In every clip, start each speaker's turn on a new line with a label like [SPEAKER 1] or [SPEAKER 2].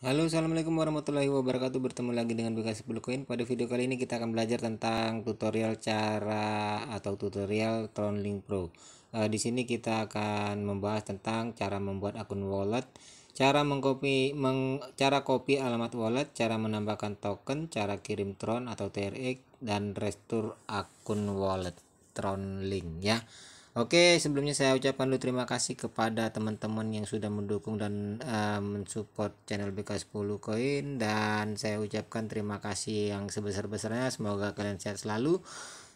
[SPEAKER 1] Halo assalamualaikum warahmatullahi wabarakatuh bertemu lagi dengan 10 Coin pada video kali ini kita akan belajar tentang tutorial cara atau tutorial Tronlink Pro e, di sini kita akan membahas tentang cara membuat akun wallet cara mengcopy meng, cara copy alamat wallet cara menambahkan token cara kirim Tron atau TRX dan restore akun wallet Tronlink ya Oke, sebelumnya saya ucapkan dulu terima kasih kepada teman-teman yang sudah mendukung dan uh, mensupport channel BK10 Koin dan saya ucapkan terima kasih yang sebesar-besarnya. Semoga kalian sehat selalu.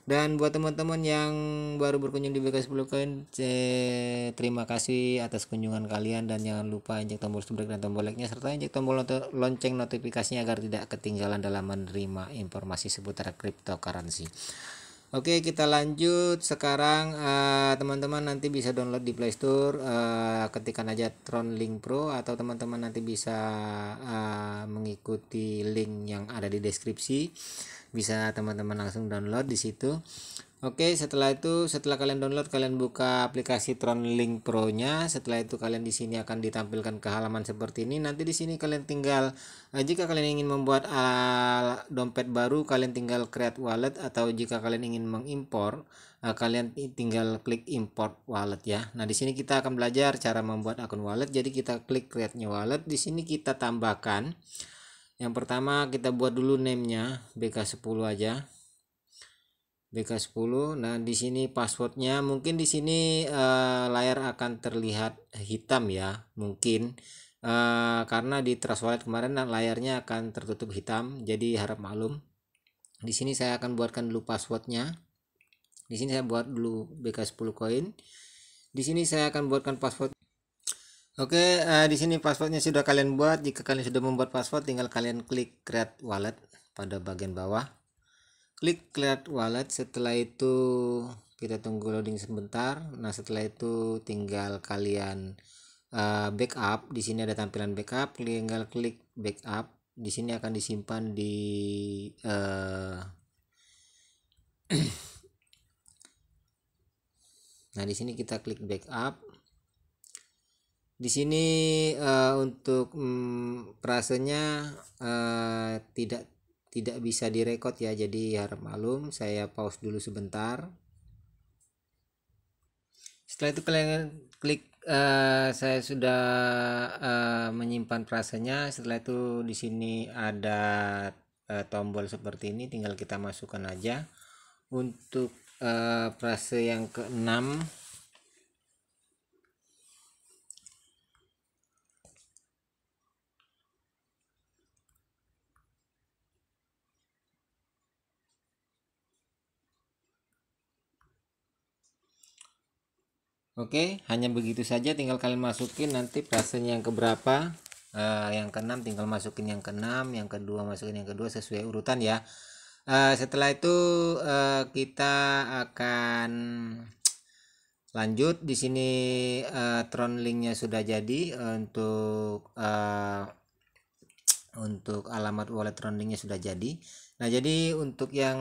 [SPEAKER 1] Dan buat teman-teman yang baru berkunjung di BK10 Koin eh, terima kasih atas kunjungan kalian dan jangan lupa injek tombol subscribe dan tombol like-nya serta injek tombol lonceng notifikasinya agar tidak ketinggalan dalam menerima informasi seputar cryptocurrency. Oke kita lanjut sekarang eh, teman-teman uh, nanti bisa download di Playstore uh, eh, ketikan aja Tron Link Pro atau teman-teman nanti bisa uh, mengikuti link yang ada di deskripsi bisa teman-teman langsung download di situ Oke, setelah itu setelah kalian download kalian buka aplikasi Tron Link Pro-nya. Setelah itu kalian di sini akan ditampilkan ke halaman seperti ini. Nanti di sini kalian tinggal eh, jika kalian ingin membuat uh, dompet baru kalian tinggal create wallet atau jika kalian ingin mengimpor uh, kalian tinggal klik import wallet ya. Nah, di sini kita akan belajar cara membuat akun wallet. Jadi kita klik create new wallet. Di sini kita tambahkan yang pertama kita buat dulu name-nya BK10 aja BK10 nah di sini passwordnya mungkin di sini uh, layar akan terlihat hitam ya mungkin uh, karena di Trust Wallet kemarin nah, layarnya akan tertutup hitam jadi harap maklum di sini saya akan buatkan dulu passwordnya di sini saya buat dulu BK10 koin di sini saya akan buatkan password Oke, okay, uh, eh, di sini passwordnya sudah kalian buat. Jika kalian sudah membuat password, tinggal kalian klik create wallet pada bagian bawah klik create wallet setelah itu kita tunggu loading sebentar nah setelah itu tinggal kalian uh, backup di sini ada tampilan backup tinggal klik backup di sini akan disimpan di uh, nah di sini kita klik backup di sini uh, untuk um, uh, tidak tidak bisa direkod ya jadi ya harap maklum saya pause dulu sebentar setelah itu kalian klik uh, saya sudah uh, menyimpan perasanya setelah itu di sini ada uh, tombol seperti ini tinggal kita masukkan aja untuk uh, frase yang keenam Oke, hanya begitu saja tinggal kalian masukin nanti frasenya yang keberapa. Uh, yang keenam tinggal masukin yang keenam, yang kedua masukin yang kedua sesuai urutan ya. Uh, setelah itu uh, kita akan lanjut di sini uh, tron linknya sudah jadi untuk uh, untuk alamat wallet tron linknya sudah jadi. Nah, jadi untuk yang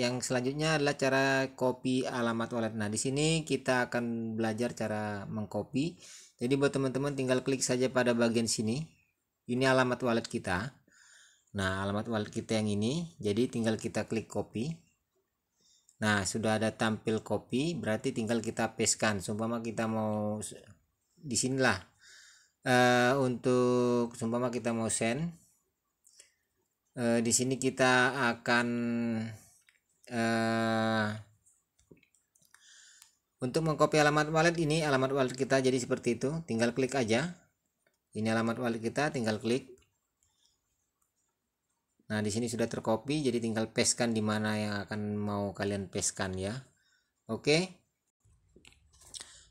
[SPEAKER 1] yang selanjutnya adalah cara copy alamat wallet. Nah, di sini kita akan belajar cara mengcopy. Jadi buat teman-teman tinggal klik saja pada bagian sini. Ini alamat wallet kita. Nah, alamat wallet kita yang ini. Jadi tinggal kita klik copy. Nah, sudah ada tampil copy, berarti tinggal kita paste kan. Sumpama kita mau di sinilah. Uh, untuk sumpama kita mau send. Uh, di sini kita akan Eh, untuk mengcopy alamat wallet ini alamat wallet kita jadi seperti itu tinggal klik aja ini alamat wallet kita tinggal klik nah di sini sudah tercopy jadi tinggal paste kan di mana yang akan mau kalian paste kan ya oke okay.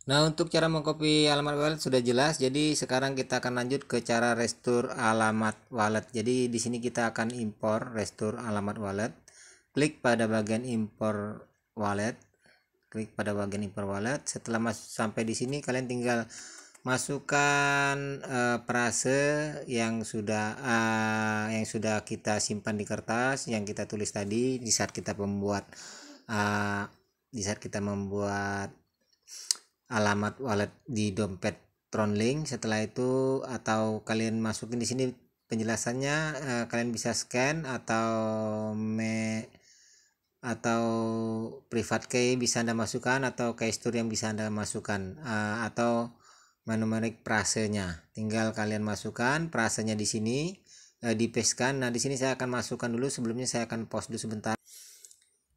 [SPEAKER 1] Nah untuk cara mengcopy alamat wallet sudah jelas jadi sekarang kita akan lanjut ke cara restore alamat wallet jadi di sini kita akan impor restore alamat wallet klik pada bagian import wallet klik pada bagian import wallet setelah masuk sampai di sini kalian tinggal masukkan uh, perase yang sudah uh, yang sudah kita simpan di kertas yang kita tulis tadi di saat kita membuat uh, di saat kita membuat alamat wallet di dompet tron link setelah itu atau kalian masukin di sini penjelasannya uh, kalian bisa scan atau me atau private key bisa anda masukkan atau key store yang bisa anda masukkan uh, atau menumerik prasenya tinggal kalian masukkan prasenya di sini uh, di kan nah di sini saya akan masukkan dulu sebelumnya saya akan post dulu sebentar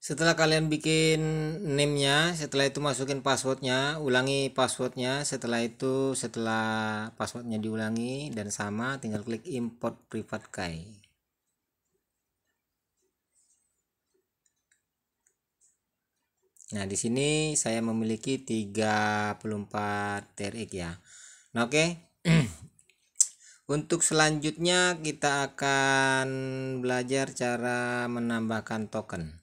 [SPEAKER 1] setelah kalian bikin name nya setelah itu masukin passwordnya ulangi passwordnya setelah itu setelah passwordnya diulangi dan sama tinggal klik import private key Nah, di sini saya memiliki 34 TRX ya. Nah, oke. Okay. Untuk selanjutnya kita akan belajar cara menambahkan token.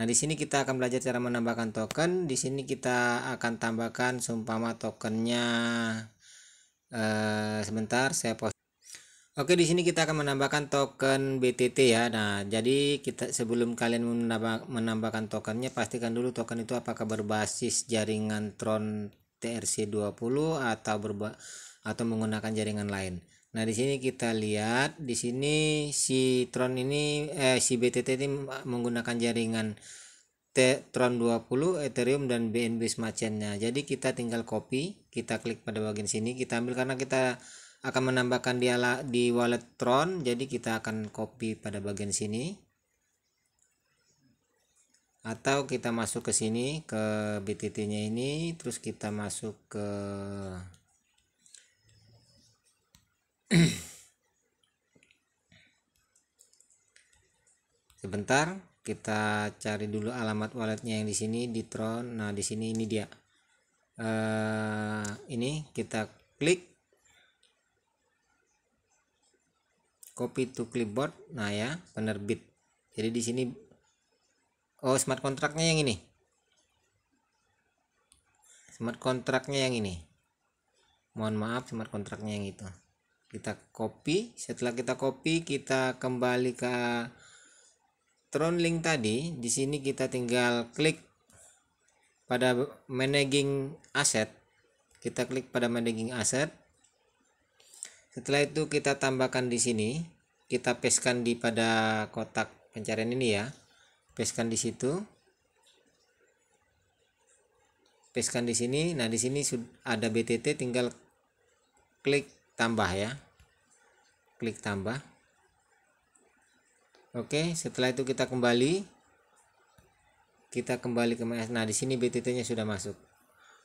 [SPEAKER 1] Nah, di sini kita akan belajar cara menambahkan token. Di sini kita akan tambahkan seumpama tokennya eh sebentar saya post Oke, di sini kita akan menambahkan token BTT ya. Nah, jadi kita sebelum kalian menambah, menambahkan tokennya pastikan dulu token itu apakah berbasis jaringan Tron TRC20 atau berba atau menggunakan jaringan lain. Nah, di sini kita lihat di sini si Tron ini eh si BTT ini menggunakan jaringan T Tron 20, Ethereum dan BNB Smart Chain-nya. Jadi kita tinggal copy, kita klik pada bagian sini, kita ambil karena kita akan menambahkan di, di wallet Tron jadi kita akan copy pada bagian sini atau kita masuk ke sini ke BTT nya ini terus kita masuk ke sebentar kita cari dulu alamat walletnya yang di sini di Tron nah di sini ini dia uh, ini kita klik copy to clipboard nah ya penerbit jadi di sini oh smart kontraknya yang ini smart kontraknya yang ini mohon maaf smart kontraknya yang itu kita copy setelah kita copy kita kembali ke tron link tadi di sini kita tinggal klik pada managing asset, kita klik pada managing asset setelah itu kita tambahkan di sini kita pastekan di pada kotak pencarian ini ya pastekan di situ pastekan di sini nah di sini ada BTT tinggal klik tambah ya klik tambah Oke setelah itu kita kembali kita kembali ke nah di sini BTT nya sudah masuk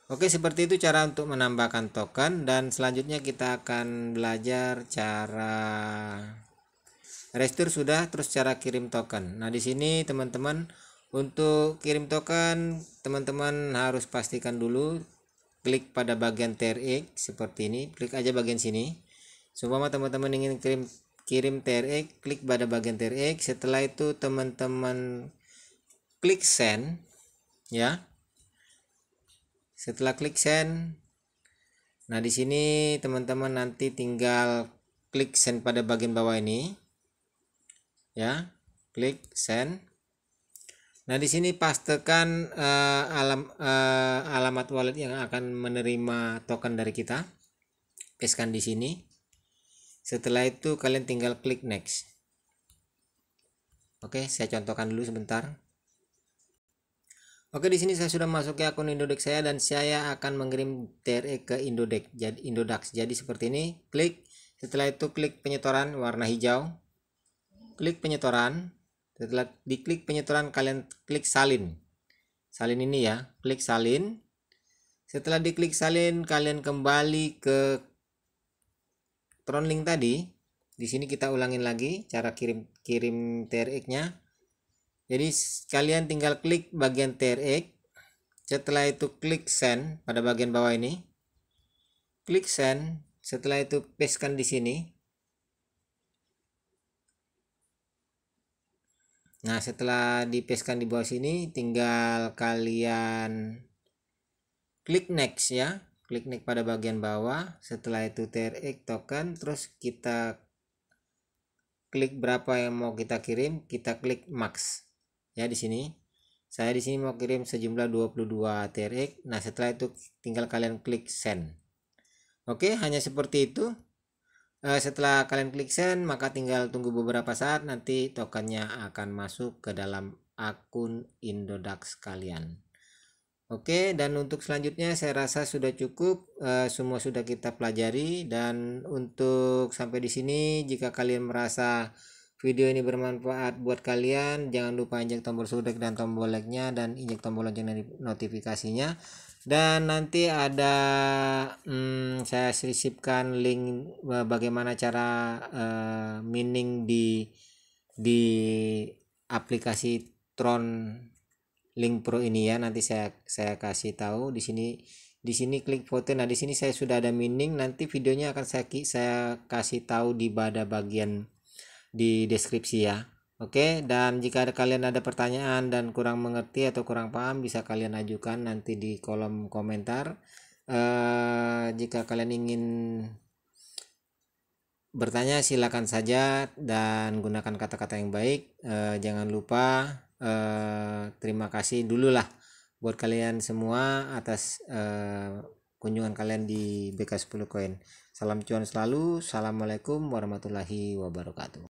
[SPEAKER 1] Oke, seperti itu cara untuk menambahkan token dan selanjutnya kita akan belajar cara restore sudah terus cara kirim token. Nah, di sini teman-teman untuk kirim token teman-teman harus pastikan dulu klik pada bagian TRX seperti ini, klik aja bagian sini. Supaya teman-teman ingin kirim kirim TRX, klik pada bagian TRX. Setelah itu teman-teman klik send ya setelah klik send nah di sini teman-teman nanti tinggal klik send pada bagian bawah ini ya klik send nah di sini pastikan uh, alam uh, alamat wallet yang akan menerima token dari kita pastekan di sini setelah itu kalian tinggal klik next Oke, saya contohkan dulu sebentar. Oke, di sini saya sudah masuk ke akun Indodex saya dan saya akan mengirim TRE ke Indodex. Jadi Indodax. Jadi seperti ini, klik. Setelah itu klik penyetoran warna hijau. Klik penyetoran. Setelah diklik penyetoran kalian klik salin. Salin ini ya, klik salin. Setelah diklik salin kalian kembali ke tron link tadi. Di sini kita ulangin lagi cara kirim kirim TRX-nya jadi kalian tinggal klik bagian TRX. Setelah itu klik send pada bagian bawah ini. Klik send. Setelah itu pastekan di sini. Nah, setelah di pastekan di bawah sini, tinggal kalian klik next ya. Klik next pada bagian bawah. Setelah itu TRX token, terus kita klik berapa yang mau kita kirim, kita klik max ya di sini saya di sini mau kirim sejumlah 22 TRX nah setelah itu tinggal kalian klik send oke hanya seperti itu eh, setelah kalian klik send maka tinggal tunggu beberapa saat nanti tokennya akan masuk ke dalam akun Indodax kalian Oke, dan untuk selanjutnya saya rasa sudah cukup, eh, semua sudah kita pelajari dan untuk sampai di sini jika kalian merasa Video ini bermanfaat buat kalian. Jangan lupa injek tombol subscribe dan tombol like-nya dan injek tombol lonceng notifikasinya. Dan nanti ada hmm, saya sisipkan link eh, bagaimana cara uh, mining di di aplikasi Tron Link Pro ini ya. Nanti saya saya kasih tahu di sini di sini klik foto. Nah, di sini saya sudah ada mining. Nanti videonya akan saya saya kasih tahu di pada bagian di deskripsi ya. Oke, dan jika ada kalian ada pertanyaan dan kurang mengerti atau kurang paham bisa kalian ajukan nanti di kolom komentar. Uh, jika kalian ingin bertanya silakan saja dan gunakan kata-kata yang baik. Uh, jangan lupa uh, terima kasih dulu lah buat kalian semua atas kunjungan kalian di BK10 Coin. Salam cuan selalu. Assalamualaikum warahmatullahi wabarakatuh.